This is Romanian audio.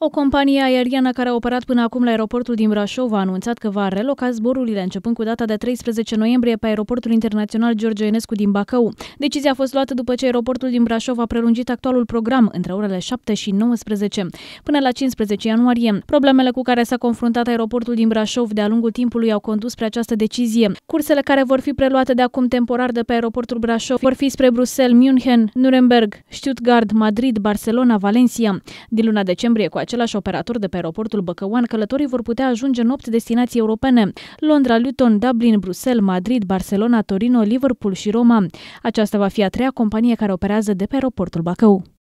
O companie aeriană care a operat până acum la aeroportul din Brașov a anunțat că va reloca zborurile începând cu data de 13 noiembrie pe aeroportul internațional George Enescu din Bacău. Decizia a fost luată după ce aeroportul din Brașov a prelungit actualul program între orele 7 și 19 până la 15 ianuarie. Problemele cu care s-a confruntat aeroportul din Brașov de-a lungul timpului au condus spre această decizie. Cursele care vor fi preluate de acum temporar de pe aeroportul Brașov vor fi spre Bruxelles, München, Nuremberg, Stuttgart, Madrid, Barcelona, Valencia. Din luna decembrie cu același operator de pe aeroportul Băcăuan, călătorii vor putea ajunge în 8 destinații europene, Londra, Luton, Dublin, Bruxelles, Madrid, Barcelona, Torino, Liverpool și Roma. Aceasta va fi a treia companie care operează de pe aeroportul Bacău.